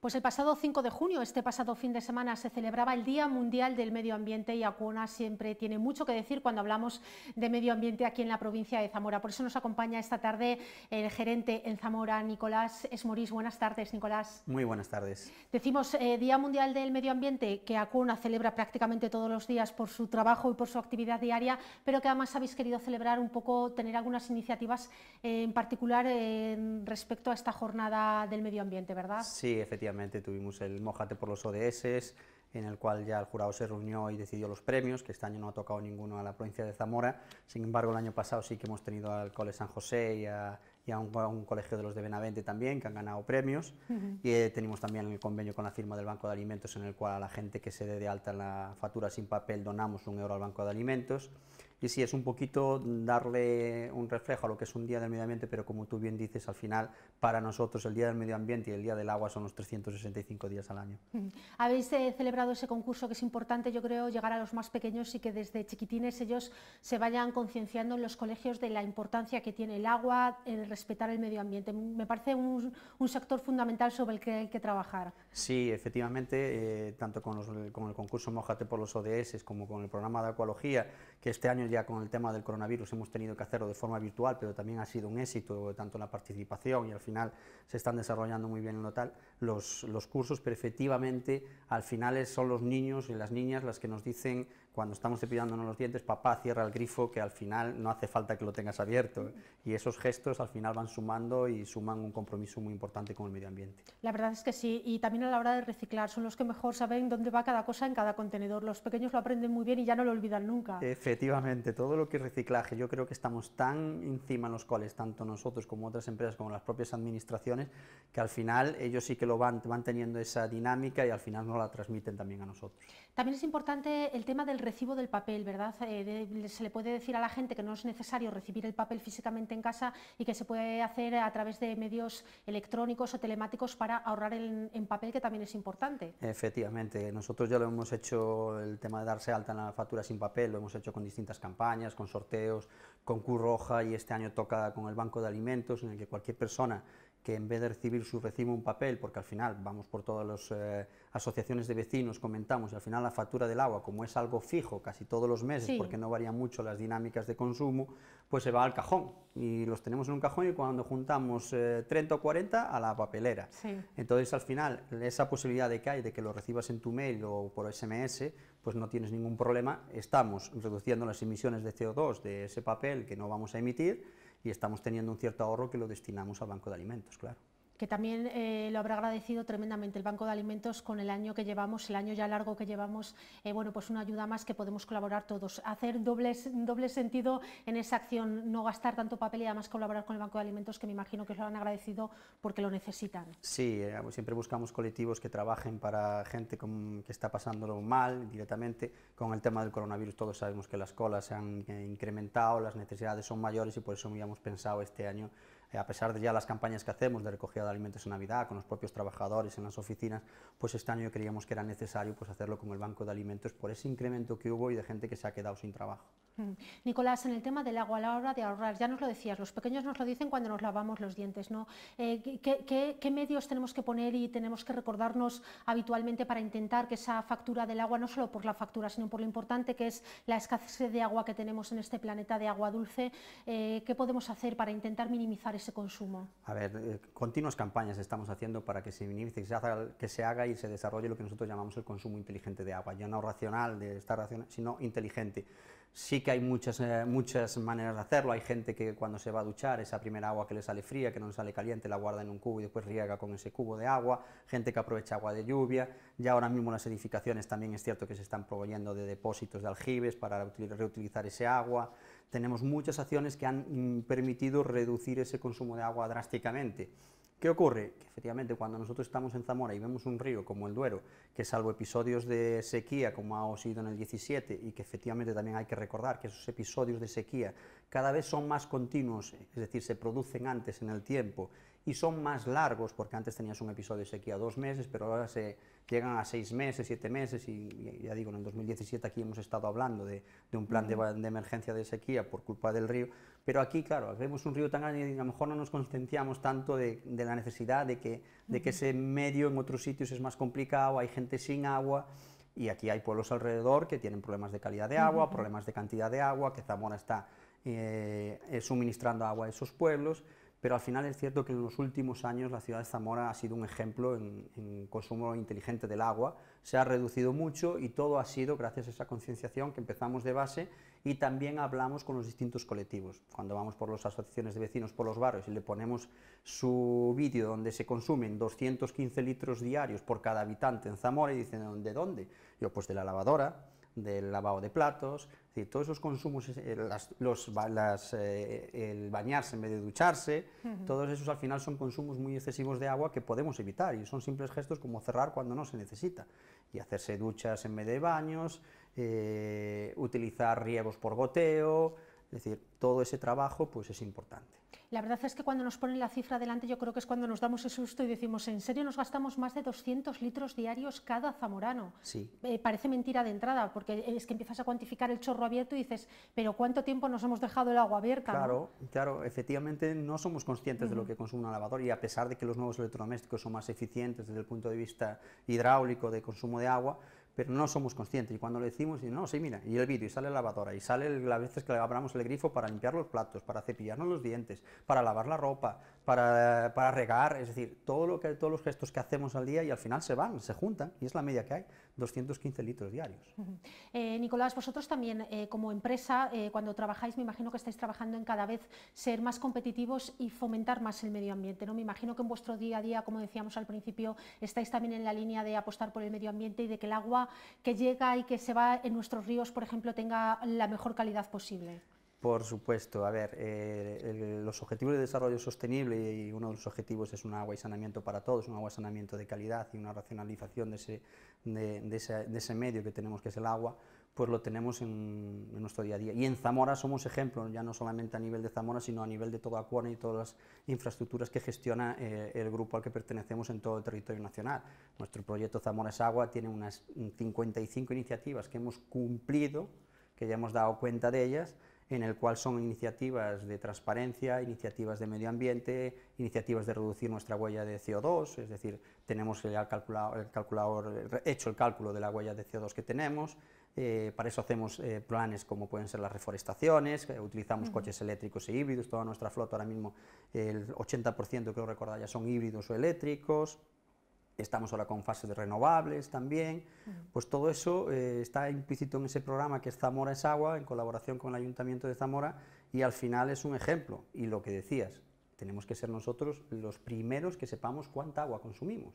Pues el pasado 5 de junio, este pasado fin de semana, se celebraba el Día Mundial del Medio Ambiente y Acuona siempre tiene mucho que decir cuando hablamos de medio ambiente aquí en la provincia de Zamora. Por eso nos acompaña esta tarde el gerente en Zamora, Nicolás Esmorís. Buenas tardes, Nicolás. Muy buenas tardes. Decimos eh, Día Mundial del Medio Ambiente, que Acuona celebra prácticamente todos los días por su trabajo y por su actividad diaria, pero que además habéis querido celebrar un poco, tener algunas iniciativas eh, en particular eh, respecto a esta jornada del medio ambiente, ¿verdad? Sí, efectivamente obviamente tuvimos el mojate por los ODS, en el cual ya el jurado se reunió y decidió los premios, que este año no ha tocado ninguno a la provincia de Zamora, sin embargo el año pasado sí que hemos tenido al Cole San José y a, un, colegio de los de Benavente también, que han ganado premios, y eh, tenemos también el convenio con la firma del Banco de Alimentos, en el cual a la gente que se dé de alta en la factura sin papel donamos un euro al Banco de Alimentos, y sí, es un poquito darle un reflejo a lo que es un día del medio ambiente, pero como tú bien dices, al final para nosotros el día del medio ambiente y el día del agua son los 365 días al año. Mm. Habéis eh, celebrado ese concurso que es importante, yo creo, llegar a los más pequeños y que desde chiquitines ellos se vayan concienciando en los colegios de la importancia que tiene el agua, en respetar el medio ambiente. Me parece un, sector fundamental sobre el que hay que trabajar. Sí, efectivamente, eh, tanto con, el concurso Mojate por los ODS como con el programa de acuología, que este año ya con el tema del coronavirus hemos tenido que hacerlo de forma virtual, pero también ha sido un éxito tanto en la participación y al final se están desarrollando muy bien en lo tal, los, los cursos, pero efectivamente al final son los niños y las niñas las que nos dicen cuando estamos cepillándonos los dientes, papá cierra el grifo que al final no hace falta que lo tengas abierto. Y esos gestos al final van sumando y suman un compromiso muy importante con el medio ambiente. La verdad es que sí, y también a la hora de reciclar son los que mejor saben dónde va cada cosa en cada contenedor. Los pequeños lo aprenden muy bien y ya no lo olvidan nunca. Efectivamente, todo lo que es reciclaje, yo creo que estamos tan encima en los cuales, tanto nosotros como otras empresas, como las propias administraciones, que al final ellos sí que lo van, van teniendo esa dinámica y al final nos la transmiten también a nosotros. También es importante el tema del recibo del papel, ¿verdad? Eh, se le puede decir a la gente que no es necesario recibir el papel físicamente en casa y que se puede hacer a través de medios electrónicos o telemáticos para ahorrar en, papel, que también es importante. Efectivamente, nosotros ya lo hemos hecho, el tema de darse alta en la factura sin papel, lo hemos hecho con distintas campañas, con sorteos, con Curroja y este año toca con el Banco de Alimentos, en el que cualquier persona que en vez de recibir su recibo un papel, porque al final vamos por todas las eh, asociaciones de vecinos, comentamos, y al final la factura del agua, como es algo fijo casi todos los meses, porque no varían mucho las dinámicas de consumo, pues se va al cajón. Y los tenemos en un cajón y cuando juntamos 30 eh, o 40 a la papelera. Entonces al final esa posibilidad de que hay de que lo recibas en tu mail o por SMS, pues no tienes ningún problema. Estamos reduciendo las emisiones de CO2 de ese papel que no vamos a emitir y estamos teniendo un cierto ahorro que lo destinamos al banco de alimentos, claro que también eh, lo habrá agradecido tremendamente el Banco de Alimentos con el año que llevamos, el año ya largo que llevamos, eh, bueno, pues una ayuda más que podemos colaborar todos. Hacer dobles, doble sentido en esa acción, no gastar tanto papel y además colaborar con el Banco de Alimentos, que me imagino que lo han agradecido porque lo necesitan. Sí, eh, siempre buscamos colectivos que trabajen para gente que está pasándolo mal directamente. Con el tema del coronavirus todos sabemos que las colas se han incrementado, las necesidades son mayores y por eso habíamos pensado este año eh, a pesar de ya las campañas que hacemos de recogida de alimentos en Navidad, con los propios trabajadores en las oficinas, pues este año creíamos que era necesario pues, hacerlo con el Banco de Alimentos por ese incremento que hubo y de gente que se ha quedado sin trabajo. Mm. Nicolás, en el tema del agua, a la hora de ahorrar, ya nos lo decías, los pequeños nos lo dicen cuando nos lavamos los dientes, ¿no? Eh, ¿qué, medios tenemos que poner y tenemos que recordarnos habitualmente para intentar que esa factura del agua, no solo por la factura, sino por lo importante que es la escasez de agua que tenemos en este planeta de agua dulce, eh, qué podemos hacer para intentar minimizar ese consumo? A ver, eh, continuas campañas estamos haciendo para que se minimice, que se, haga, y se desarrolle lo que nosotros llamamos el consumo inteligente de agua, ya no racional de estar racional, sino inteligente. Sí que hay eh, muchas, maneras de hacerlo. Hay gente que cuando se va a duchar, esa primera agua que le sale fría, que no sale caliente, la guarda en un cubo y después riega con ese cubo de agua. Gente que aprovecha agua de lluvia. Ya ahora mismo las edificaciones también es cierto que se están proveyendo de depósitos de aljibes para reutilizar ese agua. Tenemos muchas acciones que han mm, permitido reducir ese consumo de agua drásticamente. ¿Qué ocurre? Que efectivamente cuando nosotros estamos en Zamora y vemos un río como el Duero, que salvo episodios de sequía como ha sido en el 17 y que efectivamente también hay que recordar que esos episodios de sequía cada vez son más continuos, es decir, se producen antes en el tiempo y son más largos, porque antes tenías un episodio de sequía dos meses, pero ahora se llegan a seis meses, siete meses, y ya digo, en el 2017 aquí hemos estado hablando de, un plan de, emergencia de sequía por culpa del río, pero aquí, claro, vemos un río tan grande y a lo mejor no nos concienciamos tanto de, la necesidad de que, de que ese medio en otros sitios es más complicado, hay gente sin agua, y aquí hay pueblos alrededor que tienen problemas de calidad de agua, problemas de cantidad de agua, que Zamora está eh, eh, suministrando agua a esos pueblos pero al final es cierto que en los últimos años la ciudad de Zamora ha sido un ejemplo en, consumo inteligente del agua, se ha reducido mucho y todo ha sido gracias a esa concienciación que empezamos de base y también hablamos con los distintos colectivos. Cuando vamos por las asociaciones de vecinos, por los barrios y le ponemos su vídeo donde se consumen 215 litros diarios por cada habitante en Zamora y dicen, ¿de dónde? Yo pues de la lavadora, del lavado de platos, es todos esos consumos, eh, los, eh, el bañarse en vez de ducharse, todos esos al final son consumos muy excesivos de agua que podemos evitar y son simples gestos como cerrar cuando no se necesita y hacerse duchas en vez de baños, eh, utilizar riegos por goteo, es decir, todo ese trabajo pues es importante la verdad es que cuando nos ponen la cifra delante yo creo que es cuando nos damos el susto y decimos, ¿en serio nos gastamos más de 200 litros diarios cada zamorano? Sí. Eh, parece mentira de entrada, porque es que empiezas a cuantificar el chorro abierto y dices, pero ¿cuánto tiempo nos hemos dejado el agua abierta? Claro, claro, efectivamente no somos conscientes de lo que consume una lavadora y a pesar de que los nuevos electrodomésticos son más eficientes desde el punto de vista hidráulico de consumo de agua, pero no somos conscientes. Y cuando lo decimos, y no, sí, mira, y el vídeo, y sale la lavadora, y sale la veces que le abramos el grifo para limpiar los platos, para cepillarnos los dientes, para lavar la ropa, para, regar, es decir, todo lo que, todos los gestos que hacemos al día y al final se van, se juntan y es la media que hay, 215 litros diarios. Eh, Nicolás, vosotros también eh, como empresa, eh, cuando trabajáis, me imagino que estáis trabajando en cada vez ser más competitivos y fomentar más el medio ambiente, ¿no? Me imagino que en vuestro día a día, como decíamos al principio, estáis también en la línea de apostar por el medio ambiente y de que el agua que llega y que se va en nuestros ríos, por ejemplo, tenga la mejor calidad posible. Por supuesto, a ver, eh, los objetivos de desarrollo sostenible y uno de los objetivos es un agua y sanamiento para todos, un agua y sanamiento de calidad y una racionalización de ese, de, medio que tenemos que es el agua, pues lo tenemos en, nuestro día a día. Y en Zamora somos ejemplo, ya no solamente a nivel de Zamora, sino a nivel de toda Acuano y todas las infraestructuras que gestiona eh, el grupo al que pertenecemos en todo el territorio nacional. Nuestro proyecto Zamora es Agua tiene unas 55 iniciativas que hemos cumplido, que ya hemos dado cuenta de ellas, en el cual son iniciativas de transparencia, iniciativas de medio ambiente, iniciativas de reducir nuestra huella de CO2, es decir, tenemos el calculador, hecho el cálculo de la huella de CO2 que tenemos, eh, para eso hacemos eh, planes como pueden ser las reforestaciones, utilizamos coches eléctricos e híbridos, toda nuestra flota ahora mismo el 80% creo recordar ya son híbridos o eléctricos, estamos ahora con fases de renovables también, pues todo eso eh, está implícito en ese programa que es Zamora es agua, en colaboración con el Ayuntamiento de Zamora, y al final es un ejemplo, y lo que decías, tenemos que ser nosotros los primeros que sepamos cuánta agua consumimos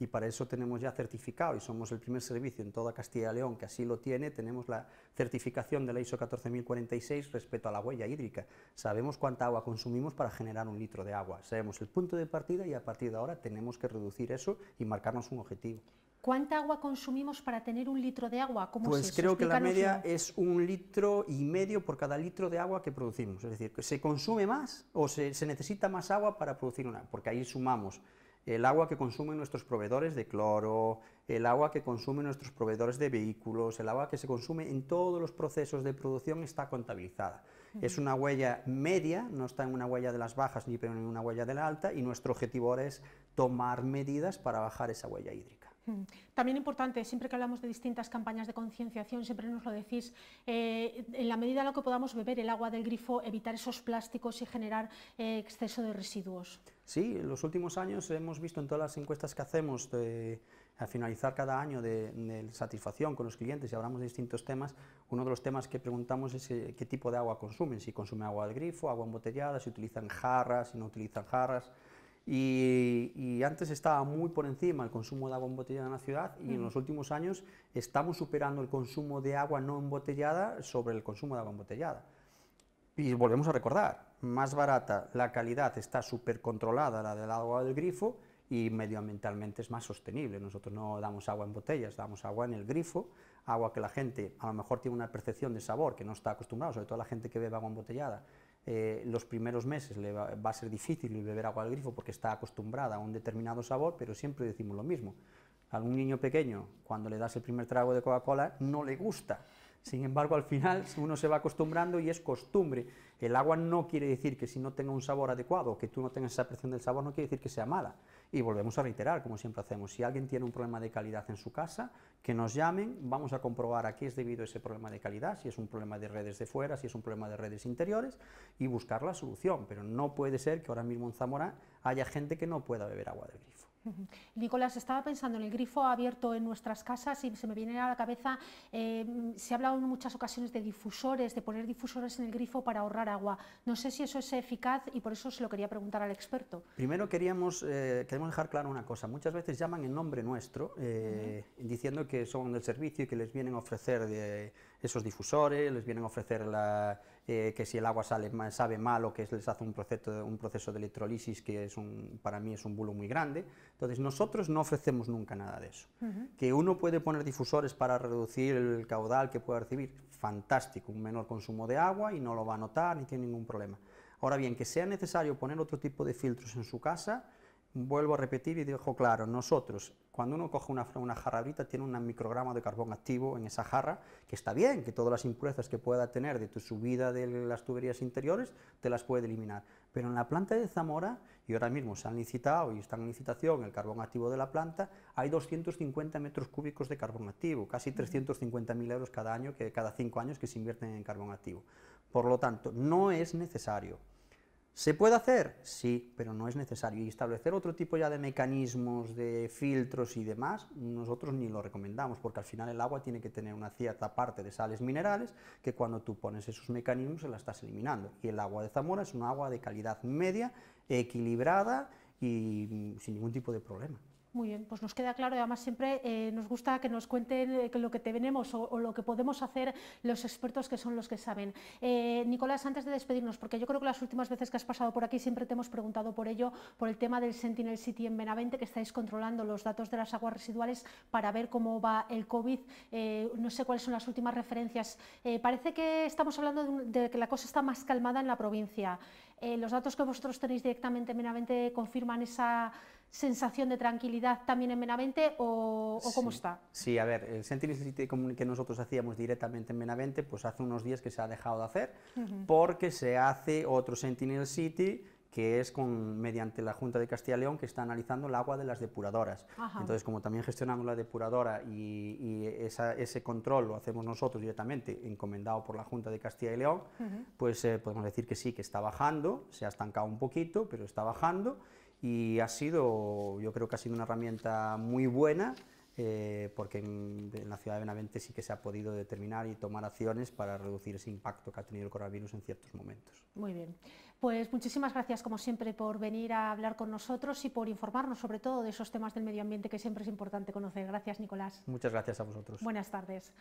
y para eso tenemos ya certificado y somos el primer servicio en toda Castilla y León que así lo tiene, tenemos la certificación de la ISO 14046 respecto a la huella hídrica. Sabemos cuánta agua consumimos para generar un litro de agua, sabemos el punto de partida y a partir de ahora tenemos que reducir eso y marcarnos un objetivo. ¿Cuánta agua consumimos para tener un litro de agua? ¿Cómo pues creo que la media es un litro y medio por cada litro de agua que producimos. Es decir, que se consume más o se, se necesita más agua para producir una, porque ahí sumamos el agua que consumen nuestros proveedores de cloro, el agua que consumen nuestros proveedores de vehículos, el agua que se consume en todos los procesos de producción está contabilizada. Es una huella media, no está en una huella de las bajas ni en una huella de la alta y nuestro objetivo ahora es tomar medidas para bajar esa huella hídrica. También importante, siempre que hablamos de distintas campañas de concienciación, siempre nos lo decís, eh, en la medida en la que podamos beber el agua del grifo, evitar esos plásticos y generar eh, exceso de residuos. Sí, en los últimos años hemos visto en todas las encuestas que hacemos al finalizar cada año de, satisfacción con los clientes y hablamos de distintos temas, uno de los temas que preguntamos es eh, qué tipo de agua consumen, si consumen agua del grifo, agua embotellada, si utilizan jarras, si no utilizan jarras. Y, antes estaba muy por encima el consumo de agua embotellada en la ciudad y en los últimos años estamos superando el consumo de agua no embotellada sobre el consumo de agua embotellada. Y volvemos a recordar, más barata, la calidad está súper controlada, la del agua del grifo, y medioambientalmente es más sostenible. Nosotros no damos agua en botellas, damos agua en el grifo, agua que la gente a lo mejor tiene una percepción de sabor que no está acostumbrada, sobre todo la gente que bebe agua embotellada. Eh, los primeros meses le va, a ser difícil beber agua del grifo porque está acostumbrada a un determinado sabor, pero siempre decimos lo mismo. A un niño pequeño, cuando le das el primer trago de Coca-Cola, no le gusta. Sin embargo, al final uno se va acostumbrando y es costumbre. El agua no quiere decir que si no tenga un sabor adecuado, que tú no tengas esa presión del sabor, no quiere decir que sea mala. Y volvemos a reiterar, como siempre hacemos, si alguien tiene un problema de calidad en su casa, que nos llamen, vamos a comprobar a qué es debido ese problema de calidad, si es un problema de redes de fuera, si es un problema de redes interiores, y buscar la solución. Pero no puede ser que ahora mismo en Zamora haya gente que no pueda beber agua del grifo. Nicolás, estaba pensando en el grifo abierto en nuestras casas y se me viene a la cabeza, em, se ha hablado en muchas ocasiones de difusores, de poner difusores en el grifo para ahorrar agua. No sé si eso es eficaz y por eso se lo quería preguntar al experto. Primero queríamos, eh, queremos dejar claro una cosa. Muchas veces llaman en nombre nuestro eh, diciendo que son del servicio y que les vienen a ofrecer de, esos difusores, les vienen a ofrecer eh, que si el agua sale, sabe mal o que les hace un proceso, de electrolisis que es para mí es un bulo muy grande. Entonces nosotros no ofrecemos nunca nada de eso. Que uno puede poner difusores para reducir el caudal que pueda recibir, fantástico, un menor consumo de agua y no lo va a notar ni tiene ningún problema. Ahora bien, que sea necesario poner otro tipo de filtros en su casa, Vuelvo a repetir y dejo claro, nosotros, cuando uno coge una, jarra ahorita, tiene un microgramo de carbón activo en esa jarra, que está bien, que todas las impurezas que pueda tener de tu subida de las tuberías interiores, te las puede eliminar. Pero en la planta de Zamora, y ahora mismo se han licitado y están en licitación el carbón activo de la planta, hay 250 metros cúbicos de carbón activo, casi 350.000 euros cada año, que cada cinco años que se invierten en carbón activo. Por lo tanto, no es necesario. ¿Se puede hacer? Sí, pero no es necesario. Y establecer otro tipo ya de mecanismos, de filtros y demás, nosotros ni lo recomendamos, porque al final el agua tiene que tener una cierta parte de sales minerales que cuando tú pones esos mecanismos se la estás eliminando. Y el agua de Zamora es un agua de calidad media, equilibrada y mm, sin ningún tipo de problema. Muy bien, pues nos queda claro y además siempre eh, nos gusta que nos cuenten eh, lo que tenemos o, lo que podemos hacer los expertos que son los que saben. Eh, Nicolás, antes de despedirnos, porque yo creo que las últimas veces que has pasado por aquí siempre te hemos preguntado por ello, por el tema del Sentinel City en Benavente, que estáis controlando los datos de las aguas residuales para ver cómo va el COVID. no sé cuáles son las últimas referencias. parece que estamos hablando de, de, que la cosa está más calmada en la provincia. ¿Los datos que vosotros tenéis directamente en Benavente confirman esa sensación de tranquilidad también en Benavente o, cómo está? Sí, a ver, el Sentinel City que nosotros hacíamos directamente en Benavente, pues hace unos días que se ha dejado de hacer, porque se hace otro Sentinel City que es con, mediante la Junta de Castilla y León que está analizando el agua de las depuradoras. Entonces, como también gestionamos la depuradora y, ese control lo hacemos nosotros directamente, encomendado por la Junta de Castilla y León, pues eh, podemos decir que sí, que está bajando, se ha estancado un poquito, pero está bajando y ha sido, yo creo que ha sido una herramienta muy buena eh, porque en, en, la ciudad de Benavente sí que se ha podido determinar y tomar acciones para reducir ese impacto que ha tenido el coronavirus en ciertos momentos. Muy bien, pues muchísimas gracias como siempre por venir a hablar con nosotros y por informarnos sobre todo de esos temas del medio ambiente que siempre es importante conocer. Gracias Nicolás. Muchas gracias a vosotros. Buenas tardes.